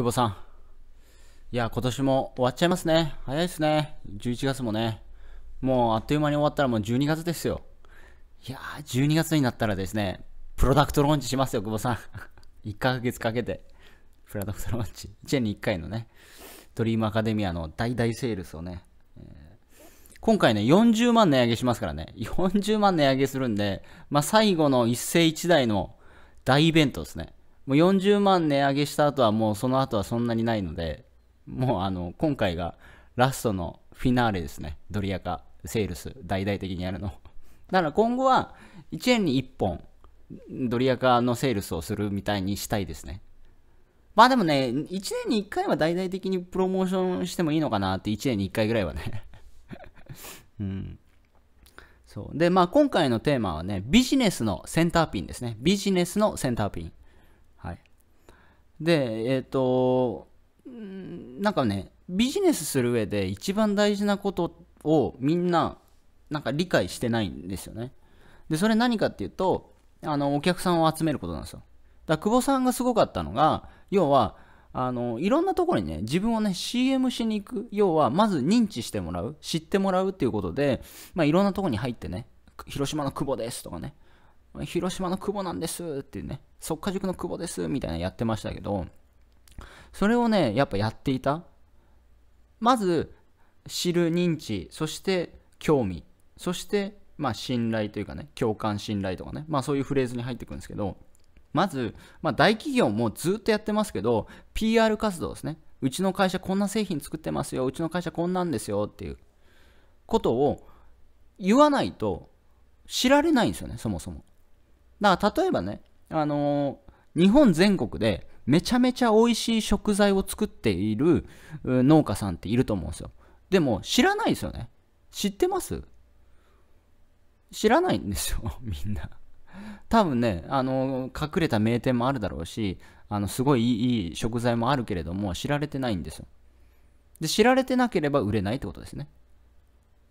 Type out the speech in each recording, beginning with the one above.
久保さん。いや、今年も終わっちゃいますね。早いですね。11月もね。もうあっという間に終わったらもう12月ですよ。いやー、12月になったらですね、プロダクトローンチしますよ、久保さん。1 ヶ月かけて、プロダクトローンチ。1年に1回のね、ドリームアカデミアの大大セールスをね、え今回ね、40万値上げしますからね。40万値上げするんで、まあ、最後の一世一代の大イベントですね。もう40万値上げした後はもうその後はそんなにないので、もうあの、今回がラストのフィナーレですね。ドリアカセールス、大々的にやるの。だ から今後は1円に1本、ドリアカのセールスをするみたいにしたいですね。まあでもね、1年に1回は大々的にプロモーションしてもいいのかなって、1年に1回ぐらいはね うん。そう。で、まあ今回のテーマはね、ビジネスのセンターピンですね。ビジネスのセンターピン。で、えっ、ー、と、なんかね、ビジネスする上で一番大事なことをみんな、なんか理解してないんですよね。で、それ何かっていうと、あの、お客さんを集めることなんですよ。だ久保さんがすごかったのが、要は、あの、いろんなところにね、自分をね、CM しに行く。要は、まず認知してもらう。知ってもらうっていうことで、まあ、いろんなところに入ってね、広島の久保ですとかね、広島の久保なんですっていうね、速稼塾の久保ですみたいなやってましたけど、それをね、やっぱやっていた。まず、知る認知、そして興味、そして、まあ、信頼というかね、共感信頼とかね、まあ、そういうフレーズに入ってくるんですけど、まず、まあ、大企業もずっとやってますけど、PR 活動ですね。うちの会社こんな製品作ってますよ、うちの会社こんなんですよっていうことを言わないと知られないんですよね、そもそも。だから例えばね、あのー、日本全国でめちゃめちゃ美味しい食材を作っている農家さんっていると思うんですよ。でも知らないですよね。知ってます知らないんですよ、みんな。多分ね、あのー、隠れた名店もあるだろうし、あの、すごいいい食材もあるけれども、知られてないんですよ。で、知られてなければ売れないってことですね。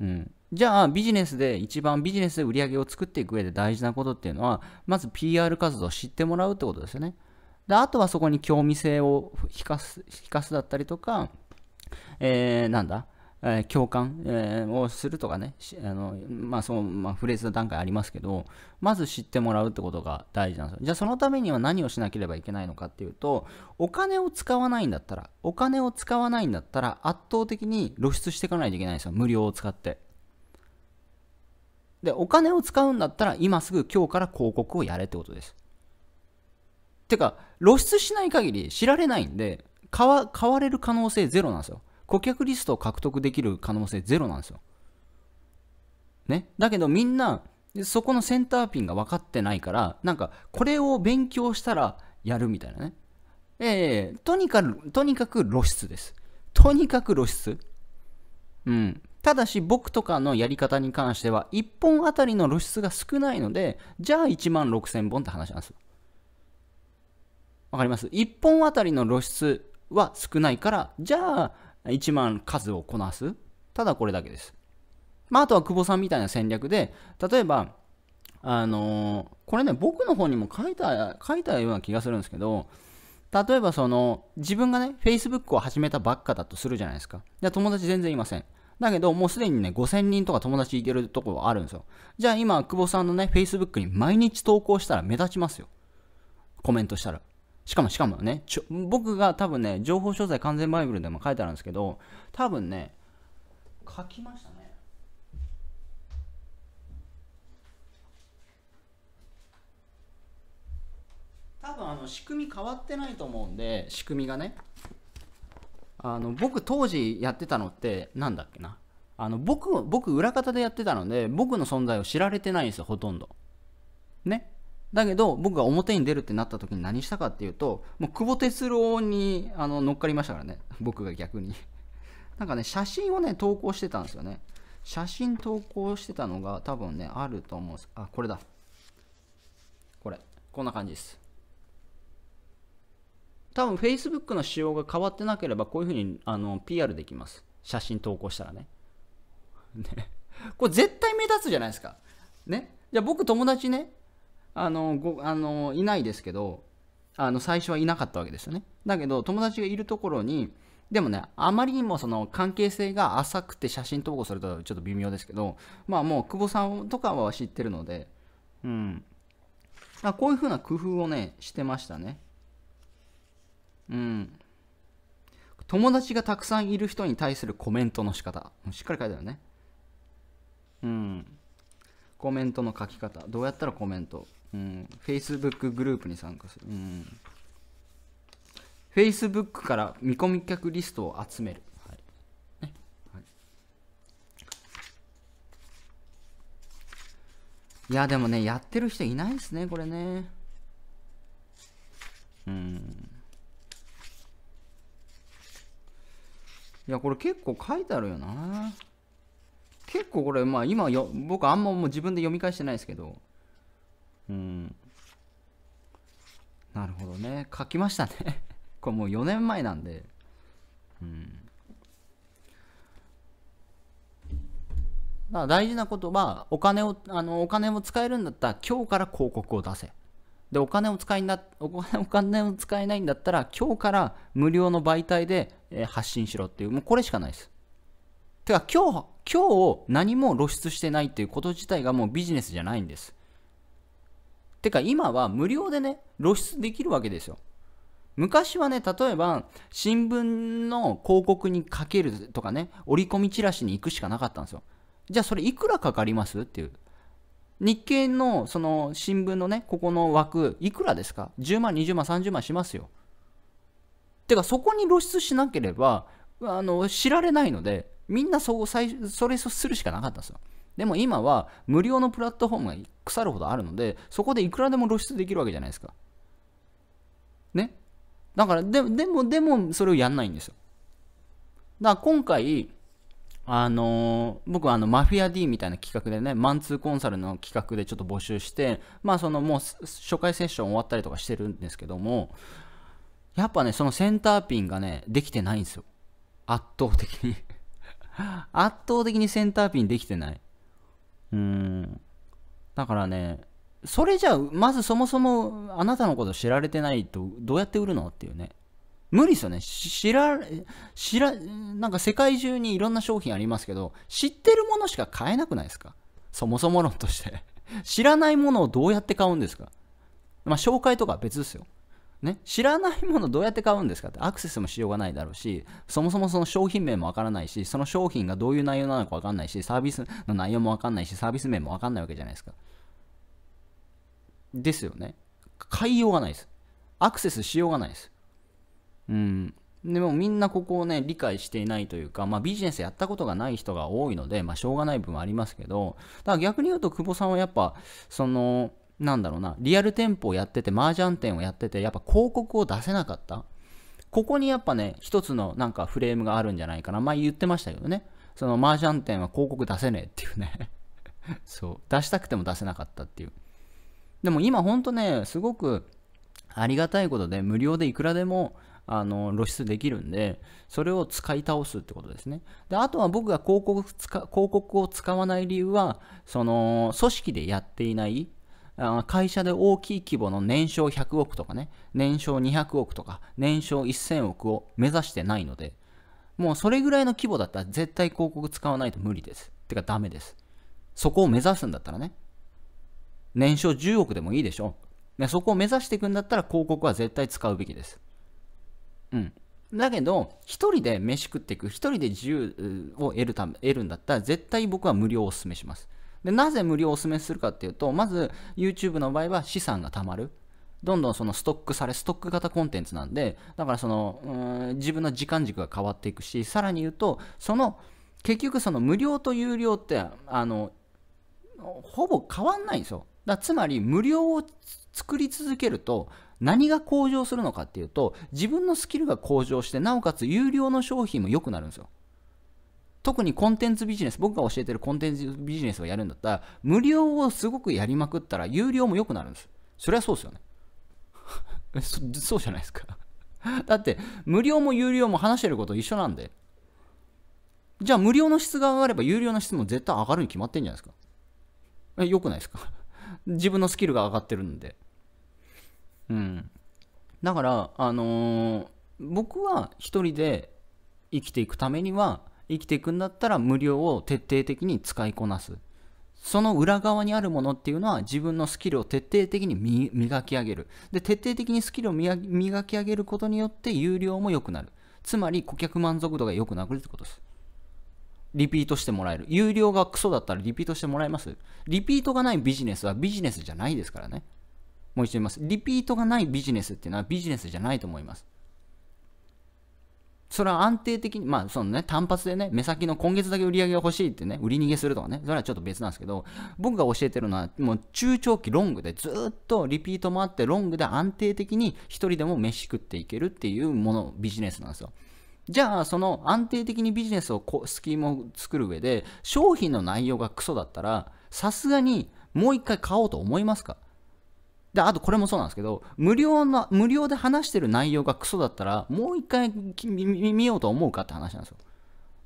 うん、じゃあビジネスで一番ビジネスで売り上げを作っていく上で大事なことっていうのはまず PR 活動を知ってもらうってことですよねであとはそこに興味性を引かす引かすだったりとか、えー、なんだえー、共感、えー、をするとかね、あのまあ、その、まあ、フレーズの段階ありますけど、まず知ってもらうってことが大事なんですよ。じゃあそのためには何をしなければいけないのかっていうと、お金を使わないんだったら、お金を使わないんだったら、圧倒的に露出していかないといけないんですよ。無料を使って。で、お金を使うんだったら、今すぐ今日から広告をやれってことです。てか、露出しない限り知られないんで、買わ買われる可能性ゼロなんですよ。顧客リストを獲得できる可能性ゼロなんですよ。ね。だけどみんな、そこのセンターピンが分かってないから、なんか、これを勉強したらやるみたいなね。ええー、とにかく、とにかく露出です。とにかく露出。うん。ただし僕とかのやり方に関しては1本あたりの露出が少ないのでじゃあ1万6000本って話なんですよ。わかります ?1 本あたりの露出は少ないからじゃあ1万数をこなす。ただこれだけです。まあ、あとは久保さんみたいな戦略で、例えば、あのー、これね、僕の方にも書いた、書いたような気がするんですけど、例えばその、自分がね、Facebook を始めたばっかだとするじゃないですか。じゃあ友達全然いません。だけど、もうすでにね、5000人とか友達いけるところあるんですよ。じゃあ今、久保さんのね、Facebook に毎日投稿したら目立ちますよ。コメントしたら。しかもしかもね僕が多分ね情報詳細完全バイブルでも書いてあるんですけど多分ね書きましたね多分あの仕組み変わってないと思うんで仕組みがねあの僕当時やってたのってなんだっけなあの僕僕裏方でやってたので僕の存在を知られてないんですよほとんどねだけど僕が表に出るってなった時に何したかっていうともう久保哲郎にあの乗っかりましたからね僕が逆に なんかね写真をね投稿してたんですよね写真投稿してたのが多分ねあると思うんですあこれだこれこんな感じです多分 Facebook の仕様が変わってなければこういうふうにあの PR できます写真投稿したらね ねこれ絶対目立つじゃないですかねじゃあ僕友達ねあのごあのいないですけどあの最初はいなかったわけですよねだけど友達がいるところにでもねあまりにもその関係性が浅くて写真投稿するとちょっと微妙ですけどまあもう久保さんとかは知ってるのでうんあこういうふうな工夫をねしてましたねうん友達がたくさんいる人に対するコメントの仕方しっかり書いてあるねうんコメントの書き方どうやったらコメントうんイスブックグループに参加するフェイスブックから見込み客リストを集めるいや、でもね、やってる人いないですね、これね。うん。いや、これ結構書いてあるよな。結構これ、まあ今よ、僕あんまもう自分で読み返してないですけど、うん。なるほどね。書きましたね これもう4年前なんで、うん。大事なことは、お金を、あの、お金を使えるんだったら、今日から広告を出せ。で、お金を使いな、お金お金を使えないんだったら、今日から無料の媒体で発信しろっていう、もうこれしかないです。てか今日、今日何も露出してないっていうこと自体がもうビジネスじゃないんです。てか今は無料でね、露出できるわけですよ。昔はね、例えば新聞の広告にかけるとかね、折り込みチラシに行くしかなかったんですよ。じゃあそれいくらかかりますっていう。日経のその新聞のね、ここの枠、いくらですか ?10 万、20万、30万しますよ。てかそこに露出しなければ、あの、知られないので、みんなそうそれするしかなかったんですよ。でも今は無料のプラットフォームが腐るほどあるので、そこでいくらでも露出できるわけじゃないですか。ね。だから、ででも、でも、それをやんないんですよ。だから今回、あのー、僕はあのマフィア D みたいな企画でね、マンツーコンサルの企画でちょっと募集して、まあそのもう初回セッション終わったりとかしてるんですけども、やっぱね、そのセンターピンがね、できてないんですよ。圧倒的に 圧倒的にセンターピンできてない。うん。だからね、それじゃあ、まずそもそもあなたのこと知られてないと、どうやって売るのっていうね。無理ですよね。知ら、知ら、なんか世界中にいろんな商品ありますけど、知ってるものしか買えなくないですかそもそも論として 知らないものをどうやって買うんですかまあ、紹介とかは別ですよ。ね、知らないものどうやって買うんですかってアクセスもしようがないだろうしそもそもその商品名もわからないしその商品がどういう内容なのかわかんないしサービスの内容もわかんないしサービス名もわかんないわけじゃないですかですよね買いようがないですアクセスしようがないですうんでもみんなここをね理解していないというか、まあ、ビジネスやったことがない人が多いので、まあ、しょうがない部分ありますけどだから逆に言うと久保さんはやっぱそのなんだろうな、リアル店舗をやってて、麻雀店をやってて、やっぱ広告を出せなかった。ここにやっぱね、一つのなんかフレームがあるんじゃないかな。前言ってましたけどね。その麻雀店は広告出せねえっていうね そう。出したくても出せなかったっていう。でも今ほんとね、すごくありがたいことで、無料でいくらでもあの露出できるんで、それを使い倒すってことですね。で、あとは僕が広告広告を使わない理由は、その、組織でやっていない会社で大きい規模の年商100億とかね、年商200億とか、年商1000億を目指してないので、もうそれぐらいの規模だったら絶対広告使わないと無理です。てかダメです。そこを目指すんだったらね、年商10億でもいいでしょ。そこを目指していくんだったら広告は絶対使うべきです。うん。だけど、一人で飯食っていく、一人で自由を得るため、得るんだったら、絶対僕は無料をお勧めします。でなぜ無料をお勧めするかっていうとまず YouTube の場合は資産がたまるどんどんそのストックされストック型コンテンツなんでだからその自分の時間軸が変わっていくしさらに言うとその結局その無料と有料ってあのほぼ変わんないんですよだつまり無料を作り続けると何が向上するのかっていうと自分のスキルが向上してなおかつ有料の商品も良くなるんですよ特にコンテンツビジネス、僕が教えてるコンテンツビジネスをやるんだったら、無料をすごくやりまくったら、有料も良くなるんです。そりゃそうですよね。そそうじゃないですかだって、無料も有料も話してること一緒なんで。じゃあ、無料の質が上がれば、有料の質も絶対上がるに決まってんじゃないですか。え、良くないですか自分のスキルが上がってるんで。うん。だから、あのー、僕は一人で生きていくためには、生きていくんだったら無料を徹底的に使いこなすその裏側にあるものっていうのは自分のスキルを徹底的に磨き上げるで徹底的にスキルを磨き上げることによって有料も良くなるつまり顧客満足度が良くなるってことですリピートしてもらえる有料がクソだったらリピートしてもらえますリピートがないビジネスはビジネスじゃないですからねもう一度言いますリピートがないビジネスっていうのはビジネスじゃないと思いますそれは安定的に、まあそのね、単発でね、目先の今月だけ売り上げが欲しいってね、売り逃げするとかね、それはちょっと別なんですけど、僕が教えてるのは、もう中長期ロングでずっとリピートもあって、ロングで安定的に一人でも飯食っていけるっていうもの、ビジネスなんですよ。じゃあ、その安定的にビジネスをスキームを作る上で、商品の内容がクソだったら、さすがにもう一回買おうと思いますかで、あとこれもそうなんですけど、無料の、無料で話してる内容がクソだったら、もう一回見ようと思うかって話なんですよ。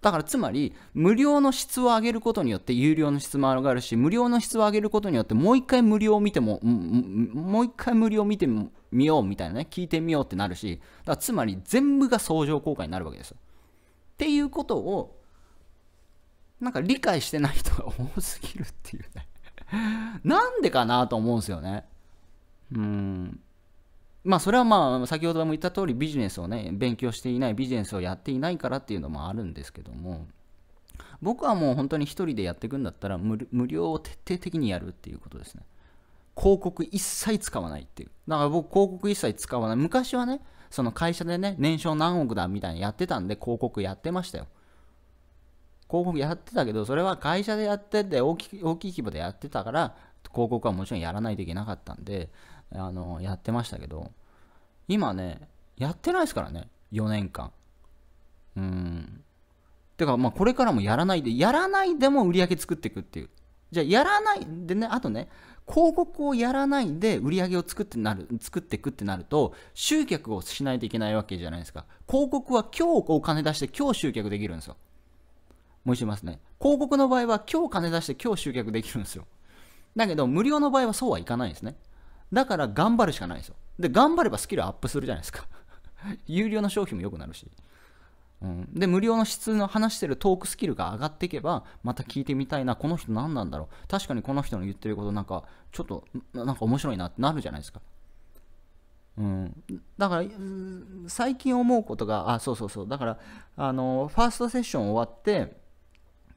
だからつまり、無料の質を上げることによって、有料の質も上がるし、無料の質を上げることによって、もう一回無料を見ても、もう一回無料を見てみようみたいなね、聞いてみようってなるし、だからつまり全部が相乗効果になるわけですよ。っていうことを、なんか理解してない人が多すぎるっていうねなんでかなと思うんですよね。うんまあそれはまあ先ほども言った通りビジネスをね勉強していないビジネスをやっていないからっていうのもあるんですけども僕はもう本当に1人でやっていくんだったら無料を徹底的にやるっていうことですね広告一切使わないっていうだから僕広告一切使わない昔はねその会社でね年商何億だみたいにやってたんで広告やってましたよ広告やってたけどそれは会社でやってて大き大きい規模でやってたから広告はもちろんやらないといけなかったんであの、やってましたけど、今ね、やってないですからね、4年間。うん。てか、まあ、これからもやらないで、やらないでも売り上げ作っていくっていう。じゃあ、やらないでね、あとね、広告をやらないで売り上げを作ってなる、作っていくってなると、集客をしないといけないわけじゃないですか。広告は今日お金出して今日集客できるんですよ。もう一度言いますね。広告の場合は今日金出して今日集客できるんですよ。だけど、無料の場合はそうはいかないんですね。だから頑張るしかないんですよ。で、頑張ればスキルアップするじゃないですか。有料の商品も良くなるし。うん、で、無料の質の話してるトークスキルが上がっていけば、また聞いてみたいな、この人何なんだろう。確かにこの人の言ってることなんか、ちょっと、なんか面白いなってなるじゃないですか。うん、だから、最近思うことが、あ、そうそうそう。だから、あの、ファーストセッション終わって、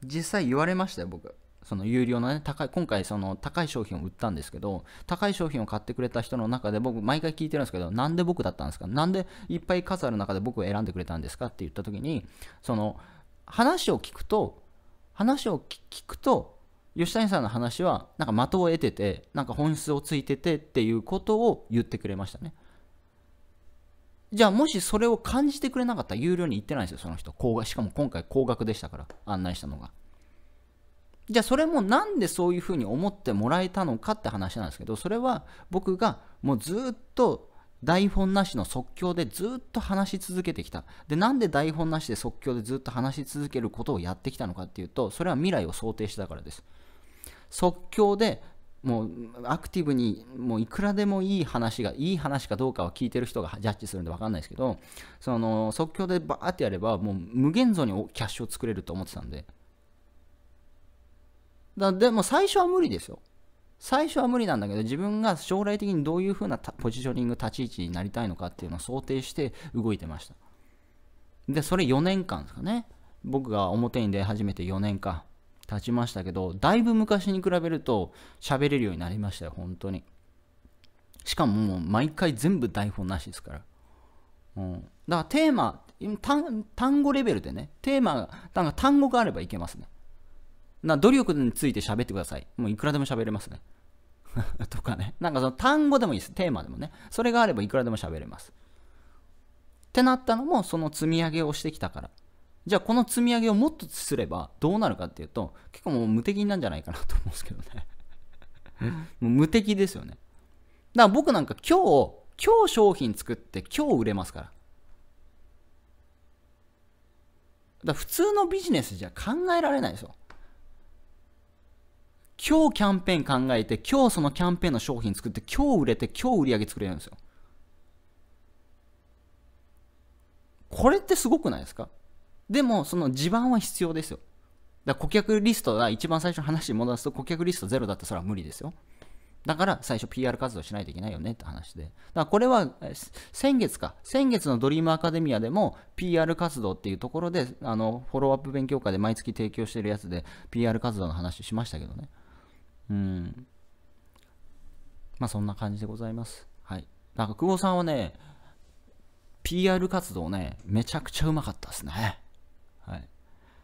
実際言われましたよ、僕。その有料のね、高い、今回その高い商品を売ったんですけど、高い商品を買ってくれた人の中で僕、毎回聞いてるんですけど、なんで僕だったんですかなんでいっぱい数ある中で僕を選んでくれたんですかって言った時に、その、話を聞くと、話を聞くと、吉谷さんの話は、なんか的を得てて、なんか本質をついててっていうことを言ってくれましたね。じゃあもしそれを感じてくれなかったら有料に行ってないんですよ、その人。しかも今回高額でしたから、案内したのが。じゃあそれもなんでそういうふうに思ってもらえたのかって話なんですけどそれは僕がもうずっと台本なしの即興でずっと話し続けてきたでなんで台本なしで即興でずっと話し続けることをやってきたのかっていうとそれは未来を想定してたからです即興でもうアクティブにもういくらでもいい話がいい話かどうかは聞いてる人がジャッジするんで分かんないですけどその即興でバーってやればもう無限像にキャッシュを作れると思ってたんでだでも最初は無理ですよ。最初は無理なんだけど自分が将来的にどういうふうなポジショニング立ち位置になりたいのかっていうのを想定して動いてましたでそれ4年間ですかね僕が表に出始めて4年間経ちましたけどだいぶ昔に比べると喋れるようになりましたよ本当にしかももう毎回全部台本なしですから、うん、だからテーマ単語レベルでねテーマ単語があればいけますねな努力について喋ってください。もういくらでも喋れますね。とかね。なんかその単語でもいいです。テーマでもね。それがあればいくらでも喋れます。ってなったのも、その積み上げをしてきたから。じゃあ、この積み上げをもっとすればどうなるかっていうと、結構もう無敵なんじゃないかなと思うんですけどね。もう無敵ですよね。だから僕なんか今日、今日商品作って今日売れますから。だから普通のビジネスじゃ考えられないですよ。今日キャンペーン考えて、今日そのキャンペーンの商品作って、今日売れて、今日売り上げ作れるんですよ。これってすごくないですかでも、その地盤は必要ですよ。だ顧客リストが一番最初の話に戻すと、顧客リストゼロだっらそれは無理ですよ。だから最初 PR 活動しないといけないよねって話で。だからこれは先月か、先月のドリームアカデミアでも PR 活動っていうところで、あの、フォローアップ勉強会で毎月提供してるやつで PR 活動の話しましたけどね。うん。まあそんな感じでございます。はい。なんか久保さんはね、PR 活動ね、めちゃくちゃうまかったですね。はい。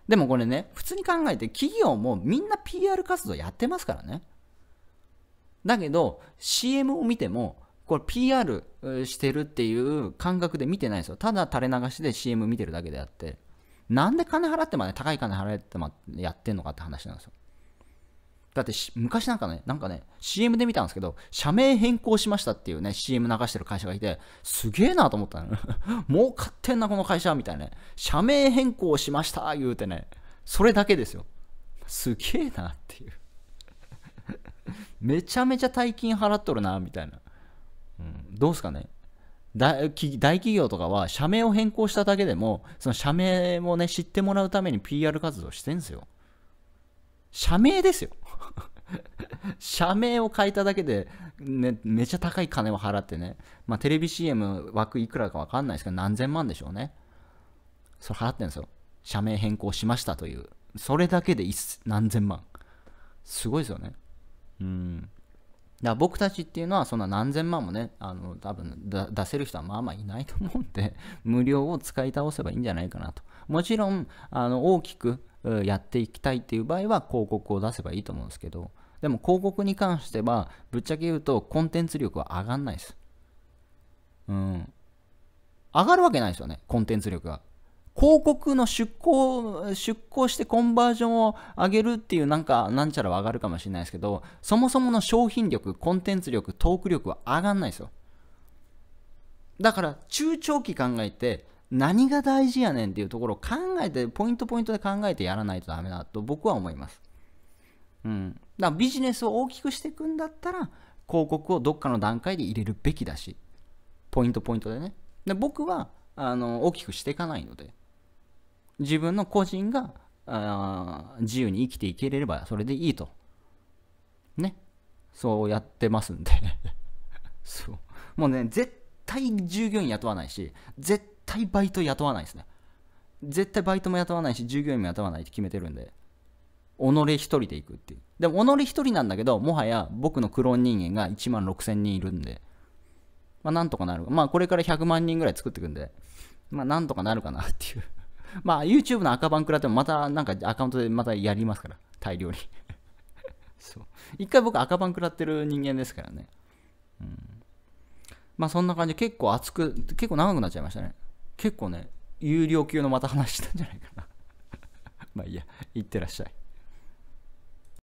でもこれね、普通に考えて企業もみんな PR 活動やってますからね。だけど CM を見ても、これ PR してるっていう感覚で見てないですよ。ただ垂れ流しで CM 見てるだけであって。なんで金払ってまで高い金払ってまでやってんのかって話なんですよ。だって昔なんかね、なんかね、CM で見たんですけど、社名変更しましたっていうね、CM 流してる会社がいて、すげえなと思ったの。儲 かってんな、この会社みたいなね。社名変更しました言うてね、それだけですよ。すげえなっていう。めちゃめちゃ大金払っとるな、みたいな。うん、どうすかね大企業とかは社名を変更しただけでも、その社名をね、知ってもらうために PR 活動してんすよ。社名ですよ。社名を変えただけで、ね、めちゃ高い金を払ってね、まあ、テレビ CM 枠いくらかわかんないですけど、何千万でしょうね。それ払ってるんですよ。社名変更しましたという。それだけで何千万。すごいですよね。うん。だ僕たちっていうのは、そんな何千万もね、あの、多分出せる人はまあまあいないと思うんで、無料を使い倒せばいいんじゃないかなと。もちろん、あの、大きく、やっていきたいっていう場合は広告を出せばいいと思うんですけどでも広告に関してはぶっちゃけ言うとコンテンツ力は上がんないですうん上がるわけないですよねコンテンツ力が広告の出向、出向してコンバージョンを上げるっていうなんか、なんちゃらは上がるかもしれないですけど、そもそもの商品力、コンテンツ力、トーク力は上がんないですよ。だから、中長期考えて、何が大事やねんっていうところを考えて、ポイントポイントで考えてやらないとダメだと僕は思います。うん。だからビジネスを大きくしていくんだったら、広告をどっかの段階で入れるべきだし、ポイントポイントでね。で僕はあの大きくしていかないので、自分の個人があ自由に生きていければそれでいいと。ね。そうやってますんで そう。もうね、絶対従業員雇わないし、絶対バイト雇わないですね。絶対バイトも雇わないし、従業員も雇わないって決めてるんで、己一人で行くっていう。でも、己一人なんだけど、もはや僕のクローン人間が1万6000人いるんで、まあ、なんとかなる。まあ、これから100万人ぐらい作っていくんで、まあ、なんとかなるかなっていう まあ、YouTube の赤番くらっても、また、なんかアカウントでまたやりますから、大量に そう。一回僕赤番食らってる人間ですからね。うん。まあ、そんな感じで結構熱く、結構長くなっちゃいましたね。結構ね有料級のまた話したんじゃないかな まあいいや行ってらっしゃい